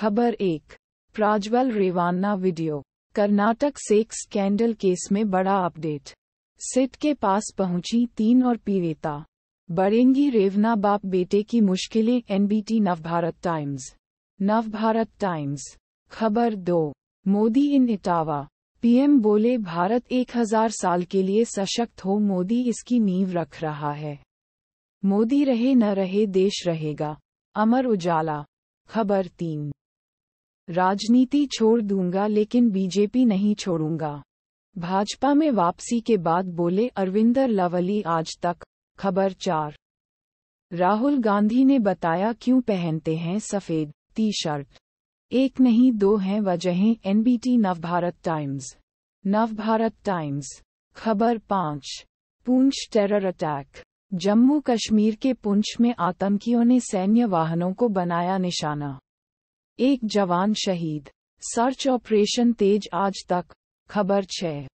खबर एक Prajwal Revanna video Karnataka sex scandal case में बड़ा अपडेट सिट के पास पहुंची तीन और पीड़िता बढ़ेंगी रेवना बाप बेटे की मुश्किलें NBT Navbharat Times Navbharat Times खबर दो मोदी इन इटावा पीएम बोले भारत एक हजार साल के लिए सशक्त हो मोदी इसकी नींव रख रहा है मोदी रहे न रहे देश रहेगा अमर उजाला खबर तीन राजनीति छोड़ दूंगा लेकिन बीजेपी नहीं छोड़ूंगा भाजपा में वापसी के बाद बोले अरविंदर लवली आज तक खबर चार राहुल गांधी ने बताया क्यों पहनते हैं सफेद टी शर्ट एक नहीं दो हैं वजहें NBT Navbharat Times Navbharat Times खबर पाँच पूंछ टेरर अटैक जम्मू कश्मीर के पुंछ में आतंकियों ने सैन्य वाहनों को बनाया निशाना एक जवान शहीद सर्च ऑपरेशन तेज आज तक खबर छह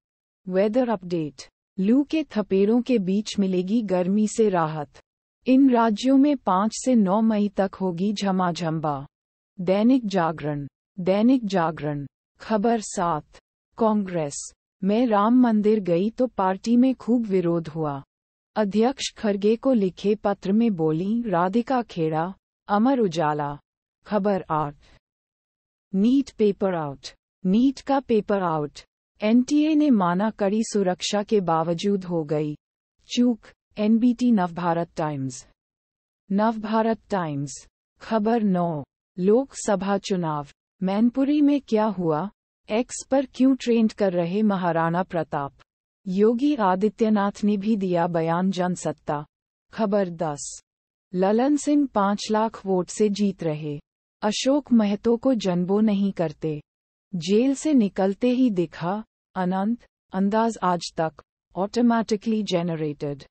वेदर अपडेट लू के थपेड़ों के बीच मिलेगी गर्मी से राहत इन राज्यों में पांच से नौ मई तक होगी झमाझम्बा दैनिक जागरण दैनिक जागरण खबर सात कांग्रेस मैं राम मंदिर गई तो पार्टी में खूब विरोध हुआ अध्यक्ष खरगे को लिखे पत्र में बोली राधिका खेड़ा अमर उजाला खबर आठ नीट पेपर आउट नीट का पेपर आउट एनटीए ने माना कड़ी सुरक्षा के बावजूद हो गई चूक NBT Navbharat Times Navbharat Times खबर नौ लोकसभा चुनाव मैनपुरी में क्या हुआ एक्स पर क्यों ट्रेंड कर रहे महाराणा प्रताप योगी आदित्यनाथ ने भी दिया बयान जनसत्ता खबर दस ललन सिंह पांच लाख वोट से जीत रहे अशोक महतो को जन्बो नहीं करते जेल से निकलते ही दिखा अनंत अंदाज आज तक ऑटोमैटिकली जेनरेटेड